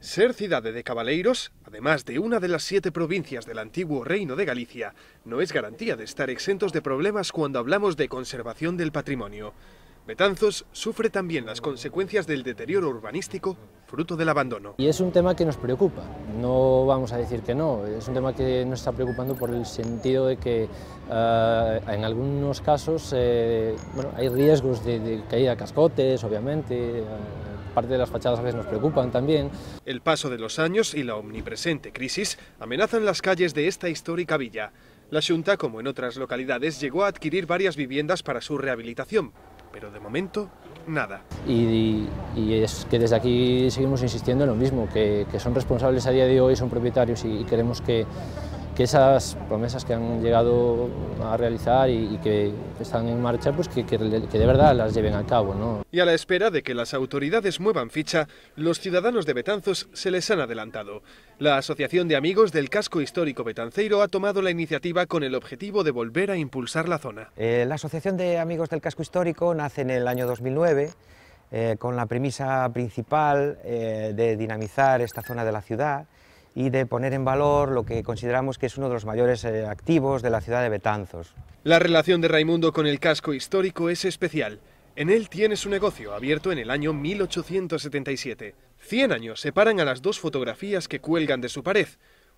Ser ciudad de Cabaleiros, además de una de las siete provincias del antiguo Reino de Galicia, no es garantía de estar exentos de problemas cuando hablamos de conservación del patrimonio. Betanzos sufre también las consecuencias del deterioro urbanístico fruto del abandono. Y es un tema que nos preocupa, no vamos a decir que no, es un tema que nos está preocupando por el sentido de que eh, en algunos casos eh, bueno, hay riesgos de, caída de cascotes, obviamente, eh, parte de las fachadas a veces nos preocupan también. El paso de los años y la omnipresente crisis amenazan las calles de esta histórica villa. La Junta, como en otras localidades, llegó a adquirir varias viviendas para su rehabilitación, pero de momento nada. Y, es que desde aquí seguimos insistiendo en lo mismo, que, son responsables a día de hoy, son propietarios y queremos que, que esas promesas que han llegado a realizar y, que están en marcha, pues que, que, de verdad las lleven a cabo. ¿no? Y a la espera de que las autoridades muevan ficha, los ciudadanos de Betanzos se les han adelantado. La Asociación de Amigos del Casco Histórico Betanceiro ha tomado la iniciativa con el objetivo de volver a impulsar la zona. Eh, la Asociación de Amigos del Casco Histórico nace en el año 2009 eh, con la premisa principal eh, de dinamizar esta zona de la ciudad y de poner en valor lo que consideramos que es uno de los mayores eh, activos de la ciudad de Betanzos. La relación de Raimundo con el casco histórico es especial. En él tiene su negocio, abierto en el año 1877. Cien años separan a las dos fotografías que cuelgan de su pared,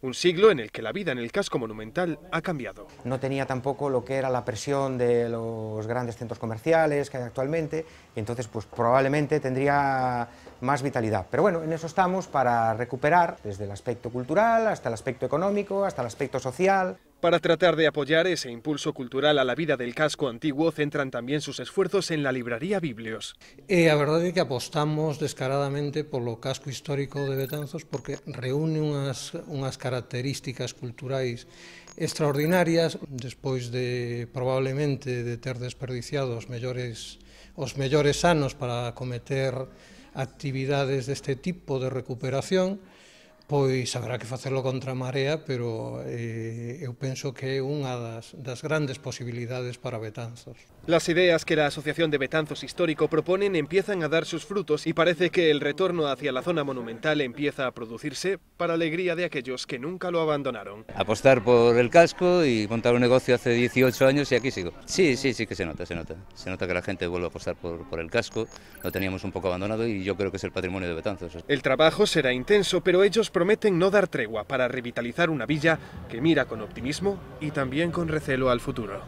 un siglo en el que la vida en el casco monumental ha cambiado. No tenía tampoco lo que era la presión de los grandes centros comerciales que hay actualmente, entonces pues probablemente tendría más vitalidad. Pero bueno, en eso estamos para recuperar desde el aspecto cultural hasta el aspecto económico, hasta el aspecto social. Para tratar de apoyar ese impulso cultural a la vida del casco antiguo, centran también sus esfuerzos en la librería Biblios. Eh, a verdade é que apostamos descaradamente por lo casco histórico de Betanzos porque reúne unhas, unhas características culturais extraordinarias despois de probablemente de ter desperdiciado os mellores os mellores anos para cometer actividades deste tipo de recuperación pois habrá que hacerlo contra marea, pero yo eh, pienso que é unha das, das grandes posibilidades para Betanzos. Las ideas que la Asociación de Betanzos Histórico proponen empiezan a dar sus frutos y parece que el retorno hacia la zona monumental empieza a producirse para alegría de aquellos que nunca lo abandonaron. Apostar por el casco y montar un negocio hace 18 años y aquí sigo. Sí, sí, sí que se nota, se nota. Se nota que la gente vuelve a apostar por, por el casco, lo teníamos un poco abandonado y yo creo que es el patrimonio de Betanzos. El trabajo será intenso, pero ellos prometen no dar tregua para revitalizar una villa que mira con optimismo y también con recelo al futuro.